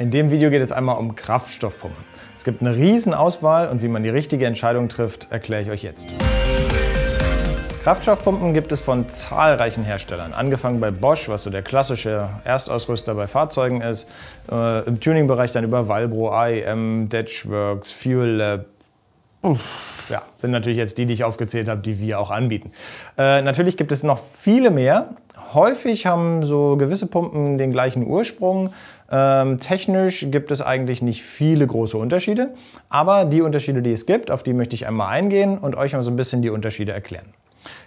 In dem Video geht es einmal um Kraftstoffpumpen. Es gibt eine riesen Auswahl und wie man die richtige Entscheidung trifft, erkläre ich euch jetzt. Kraftstoffpumpen gibt es von zahlreichen Herstellern, angefangen bei Bosch, was so der klassische Erstausrüster bei Fahrzeugen ist, äh, im Tuningbereich dann über Valbro, IM, e Detchworks, Fuel Lab, Uff, ja, sind natürlich jetzt die, die ich aufgezählt habe, die wir auch anbieten. Äh, natürlich gibt es noch viele mehr. Häufig haben so gewisse Pumpen den gleichen Ursprung ähm, technisch gibt es eigentlich nicht viele große Unterschiede, aber die Unterschiede, die es gibt, auf die möchte ich einmal eingehen und euch mal so ein bisschen die Unterschiede erklären.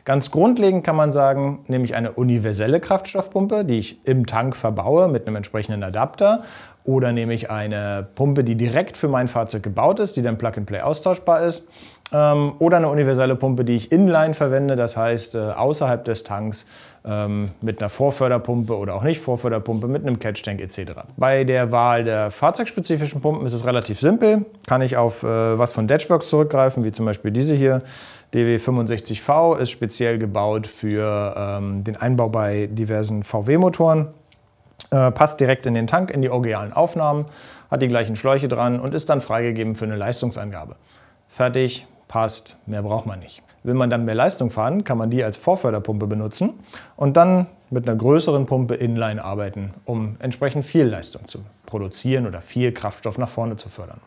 Ganz grundlegend kann man sagen, nämlich eine universelle Kraftstoffpumpe, die ich im Tank verbaue mit einem entsprechenden Adapter, oder nehme ich eine Pumpe, die direkt für mein Fahrzeug gebaut ist, die dann Plug-and-Play austauschbar ist, ähm, oder eine universelle Pumpe, die ich inline verwende, das heißt äh, außerhalb des Tanks ähm, mit einer Vorförderpumpe oder auch nicht Vorförderpumpe, mit einem Catchtank etc. Bei der Wahl der fahrzeugspezifischen Pumpen ist es relativ simpel. Kann ich auf äh, was von Datchworks zurückgreifen, wie zum Beispiel diese hier. DW65V ist speziell gebaut für ähm, den Einbau bei diversen VW-Motoren. Äh, passt direkt in den Tank, in die originalen Aufnahmen, hat die gleichen Schläuche dran und ist dann freigegeben für eine Leistungsangabe. Fertig, passt, mehr braucht man nicht. Will man dann mehr Leistung fahren, kann man die als Vorförderpumpe benutzen und dann mit einer größeren Pumpe inline arbeiten, um entsprechend viel Leistung zu produzieren oder viel Kraftstoff nach vorne zu fördern.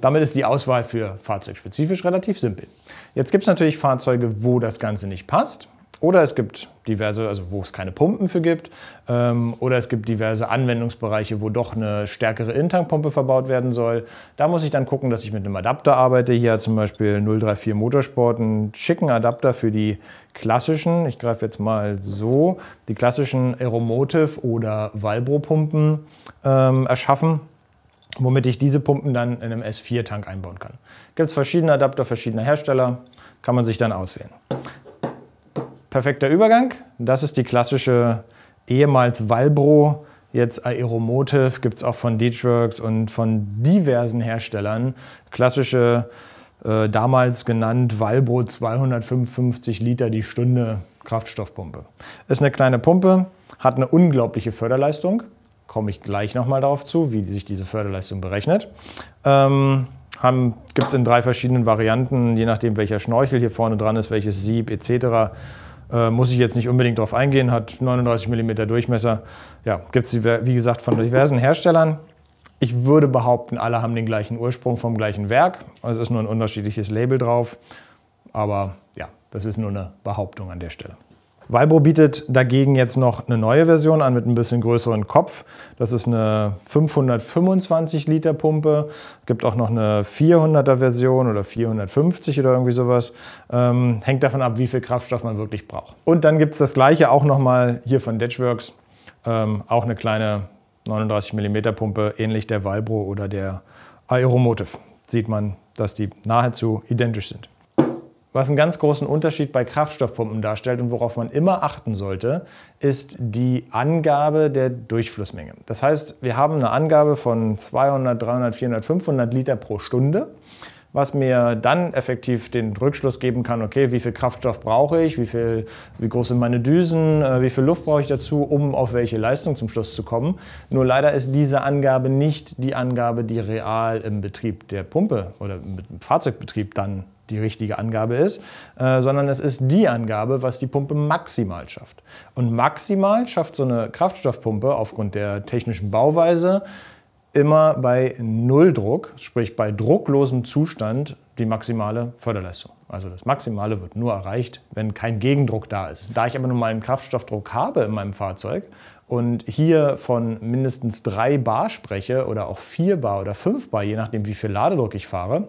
Damit ist die Auswahl für fahrzeugspezifisch relativ simpel. Jetzt gibt es natürlich Fahrzeuge, wo das Ganze nicht passt. Oder es gibt diverse, also wo es keine Pumpen für gibt, ähm, oder es gibt diverse Anwendungsbereiche, wo doch eine stärkere Intankpumpe verbaut werden soll. Da muss ich dann gucken, dass ich mit einem Adapter arbeite. Hier zum Beispiel 034 Motorsport einen schicken Adapter für die klassischen, ich greife jetzt mal so, die klassischen Aeromotive oder Valbro-Pumpen ähm, erschaffen womit ich diese Pumpen dann in einem S4-Tank einbauen kann. Gibt es verschiedene Adapter verschiedener Hersteller, kann man sich dann auswählen. Perfekter Übergang. Das ist die klassische ehemals Valbro, jetzt Aeromotive, gibt es auch von Deechworks und von diversen Herstellern. Klassische, äh, damals genannt Valbro 255 Liter die Stunde Kraftstoffpumpe. Ist eine kleine Pumpe, hat eine unglaubliche Förderleistung. Komme ich gleich nochmal darauf zu, wie sich diese Förderleistung berechnet. Ähm, Gibt es in drei verschiedenen Varianten, je nachdem welcher Schnorchel hier vorne dran ist, welches Sieb etc. Äh, muss ich jetzt nicht unbedingt darauf eingehen, hat 39 mm Durchmesser. Ja, gibt es wie gesagt von diversen Herstellern. Ich würde behaupten, alle haben den gleichen Ursprung vom gleichen Werk. Also es ist nur ein unterschiedliches Label drauf. Aber ja, das ist nur eine Behauptung an der Stelle. Vibro bietet dagegen jetzt noch eine neue Version an mit ein bisschen größeren Kopf. Das ist eine 525 Liter Pumpe. Es gibt auch noch eine 400er Version oder 450 oder irgendwie sowas. Ähm, hängt davon ab, wie viel Kraftstoff man wirklich braucht. Und dann gibt es das gleiche auch nochmal hier von Detchworks. Ähm, auch eine kleine 39 mm Pumpe, ähnlich der Valbro oder der Aeromotive. Sieht man, dass die nahezu identisch sind. Was einen ganz großen Unterschied bei Kraftstoffpumpen darstellt und worauf man immer achten sollte, ist die Angabe der Durchflussmenge. Das heißt, wir haben eine Angabe von 200, 300, 400, 500 Liter pro Stunde, was mir dann effektiv den Rückschluss geben kann, okay, wie viel Kraftstoff brauche ich, wie, viel, wie groß sind meine Düsen, äh, wie viel Luft brauche ich dazu, um auf welche Leistung zum Schluss zu kommen. Nur leider ist diese Angabe nicht die Angabe, die real im Betrieb der Pumpe oder im Fahrzeugbetrieb dann die richtige Angabe ist, äh, sondern es ist die Angabe, was die Pumpe maximal schafft. Und maximal schafft so eine Kraftstoffpumpe aufgrund der technischen Bauweise immer bei Nulldruck, sprich bei drucklosem Zustand, die maximale Förderleistung. Also das Maximale wird nur erreicht, wenn kein Gegendruck da ist. Da ich aber nun mal einen Kraftstoffdruck habe in meinem Fahrzeug und hier von mindestens 3 Bar spreche oder auch 4 Bar oder 5 Bar, je nachdem wie viel Ladedruck ich fahre,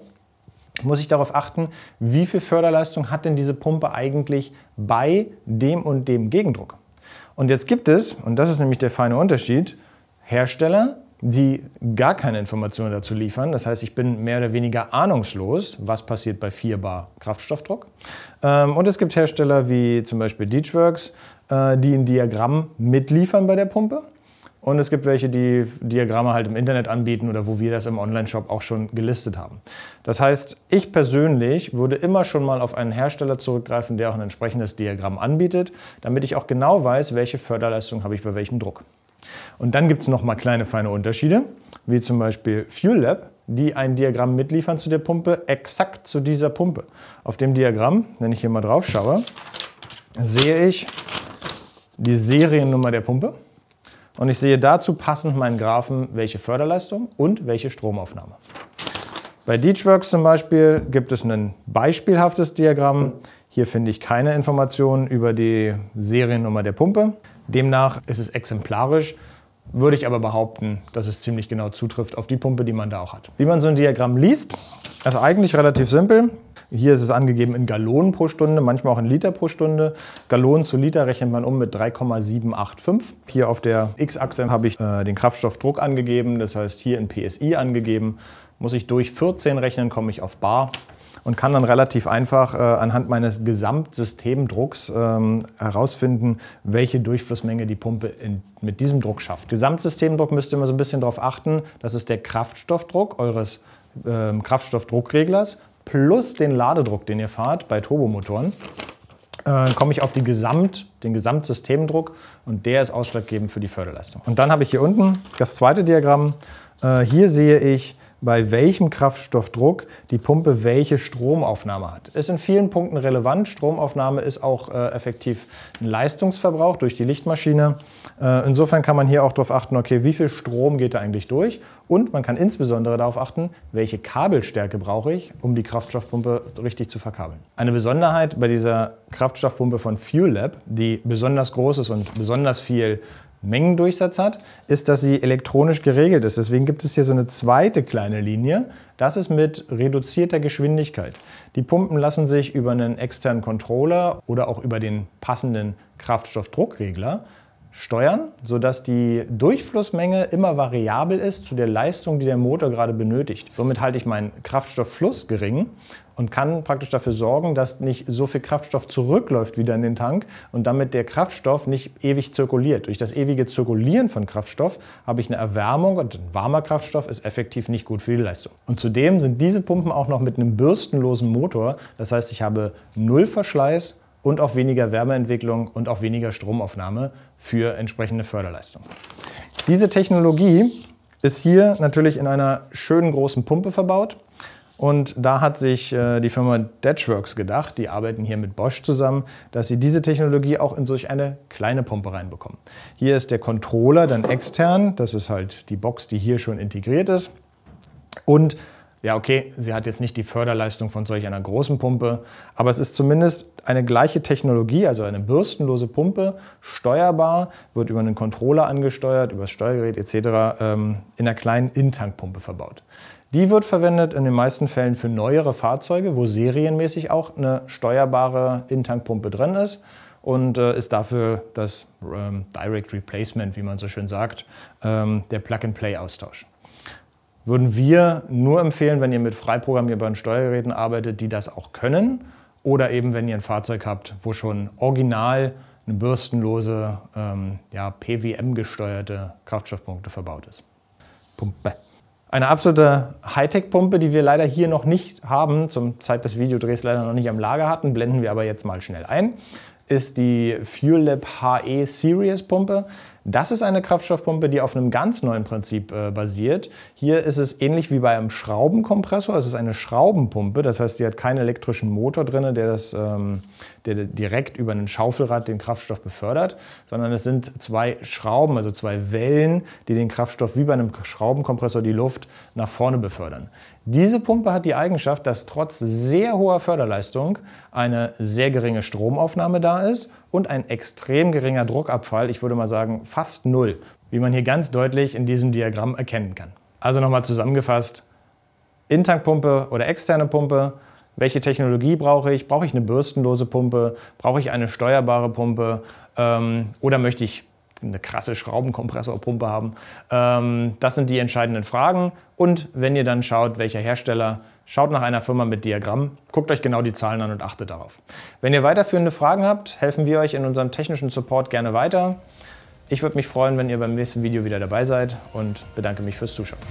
muss ich darauf achten, wie viel Förderleistung hat denn diese Pumpe eigentlich bei dem und dem Gegendruck. Und jetzt gibt es, und das ist nämlich der feine Unterschied, Hersteller, die gar keine Informationen dazu liefern. Das heißt, ich bin mehr oder weniger ahnungslos, was passiert bei 4 Bar Kraftstoffdruck. Ähm, und es gibt Hersteller wie zum Beispiel Deechworks, äh, die ein Diagramm mitliefern bei der Pumpe. Und es gibt welche, die Diagramme halt im Internet anbieten oder wo wir das im Online-Shop auch schon gelistet haben. Das heißt, ich persönlich würde immer schon mal auf einen Hersteller zurückgreifen, der auch ein entsprechendes Diagramm anbietet, damit ich auch genau weiß, welche Förderleistung habe ich bei welchem Druck. Und dann gibt es nochmal kleine feine Unterschiede, wie zum Beispiel Fuel Lab, die ein Diagramm mitliefern zu der Pumpe, exakt zu dieser Pumpe. Auf dem Diagramm, wenn ich hier mal drauf schaue, sehe ich die Seriennummer der Pumpe und ich sehe dazu passend meinen Graphen, welche Förderleistung und welche Stromaufnahme. Bei Deachworks zum Beispiel gibt es ein beispielhaftes Diagramm. Hier finde ich keine Informationen über die Seriennummer der Pumpe. Demnach ist es exemplarisch, würde ich aber behaupten, dass es ziemlich genau zutrifft auf die Pumpe, die man da auch hat. Wie man so ein Diagramm liest, ist eigentlich relativ simpel. Hier ist es angegeben in Gallonen pro Stunde, manchmal auch in Liter pro Stunde. Gallonen zu Liter rechnet man um mit 3,785. Hier auf der X-Achse habe ich äh, den Kraftstoffdruck angegeben, das heißt hier in PSI angegeben. Muss ich durch 14 rechnen, komme ich auf Bar und kann dann relativ einfach äh, anhand meines Gesamtsystemdrucks ähm, herausfinden, welche Durchflussmenge die Pumpe in, mit diesem Druck schafft. Gesamtsystemdruck müsst ihr immer so ein bisschen darauf achten. Das ist der Kraftstoffdruck eures äh, Kraftstoffdruckreglers plus den Ladedruck, den ihr fahrt bei Turbomotoren, äh, komme ich auf die Gesamt, den Gesamtsystemdruck und der ist ausschlaggebend für die Förderleistung. Und dann habe ich hier unten das zweite Diagramm. Äh, hier sehe ich bei welchem Kraftstoffdruck die Pumpe welche Stromaufnahme hat. Ist in vielen Punkten relevant. Stromaufnahme ist auch äh, effektiv ein Leistungsverbrauch durch die Lichtmaschine. Äh, insofern kann man hier auch darauf achten, okay, wie viel Strom geht da eigentlich durch? Und man kann insbesondere darauf achten, welche Kabelstärke brauche ich, um die Kraftstoffpumpe richtig zu verkabeln. Eine Besonderheit bei dieser Kraftstoffpumpe von Fuel Lab, die besonders groß ist und besonders viel Mengendurchsatz hat, ist, dass sie elektronisch geregelt ist. Deswegen gibt es hier so eine zweite kleine Linie. Das ist mit reduzierter Geschwindigkeit. Die Pumpen lassen sich über einen externen Controller oder auch über den passenden Kraftstoffdruckregler steuern, sodass die Durchflussmenge immer variabel ist zu der Leistung, die der Motor gerade benötigt. Somit halte ich meinen Kraftstofffluss gering und kann praktisch dafür sorgen, dass nicht so viel Kraftstoff zurückläuft wieder in den Tank und damit der Kraftstoff nicht ewig zirkuliert. Durch das ewige Zirkulieren von Kraftstoff habe ich eine Erwärmung und ein warmer Kraftstoff ist effektiv nicht gut für die Leistung. Und zudem sind diese Pumpen auch noch mit einem bürstenlosen Motor, das heißt, ich habe null Verschleiß und auch weniger Wärmeentwicklung und auch weniger Stromaufnahme für entsprechende Förderleistung. Diese Technologie ist hier natürlich in einer schönen großen Pumpe verbaut. Und da hat sich äh, die Firma Detchworks gedacht, die arbeiten hier mit Bosch zusammen, dass sie diese Technologie auch in solch eine kleine Pumpe reinbekommen. Hier ist der Controller dann extern, das ist halt die Box, die hier schon integriert ist. Und ja, okay, sie hat jetzt nicht die Förderleistung von solch einer großen Pumpe, aber es ist zumindest eine gleiche Technologie, also eine bürstenlose Pumpe, steuerbar, wird über einen Controller angesteuert, über das Steuergerät etc. Ähm, in einer kleinen Intankpumpe verbaut. Die wird verwendet in den meisten Fällen für neuere Fahrzeuge, wo serienmäßig auch eine steuerbare Intankpumpe drin ist und äh, ist dafür das ähm, Direct Replacement, wie man so schön sagt, ähm, der Plug-and-Play-Austausch. Würden wir nur empfehlen, wenn ihr mit frei programmierbaren Steuergeräten arbeitet, die das auch können oder eben wenn ihr ein Fahrzeug habt, wo schon original eine bürstenlose, ähm, ja, PWM-gesteuerte Kraftstoffpumpe verbaut ist. Pumpe. Eine absolute Hightech-Pumpe, die wir leider hier noch nicht haben, zum Zeit des Videodrehs leider noch nicht am Lager hatten, blenden wir aber jetzt mal schnell ein, ist die FuelLab HE Series Pumpe. Das ist eine Kraftstoffpumpe, die auf einem ganz neuen Prinzip äh, basiert. Hier ist es ähnlich wie bei einem Schraubenkompressor. Es ist eine Schraubenpumpe, das heißt, die hat keinen elektrischen Motor drin, der, das, ähm, der direkt über einen Schaufelrad den Kraftstoff befördert, sondern es sind zwei Schrauben, also zwei Wellen, die den Kraftstoff wie bei einem Schraubenkompressor die Luft nach vorne befördern. Diese Pumpe hat die Eigenschaft, dass trotz sehr hoher Förderleistung eine sehr geringe Stromaufnahme da ist und ein extrem geringer Druckabfall, ich würde mal sagen fast null, wie man hier ganz deutlich in diesem Diagramm erkennen kann. Also nochmal zusammengefasst, Intankpumpe oder externe Pumpe, welche Technologie brauche ich? Brauche ich eine bürstenlose Pumpe? Brauche ich eine steuerbare Pumpe? Ähm, oder möchte ich eine krasse Schraubenkompressorpumpe haben? Ähm, das sind die entscheidenden Fragen. Und wenn ihr dann schaut, welcher Hersteller Schaut nach einer Firma mit Diagramm, guckt euch genau die Zahlen an und achtet darauf. Wenn ihr weiterführende Fragen habt, helfen wir euch in unserem technischen Support gerne weiter. Ich würde mich freuen, wenn ihr beim nächsten Video wieder dabei seid und bedanke mich fürs Zuschauen.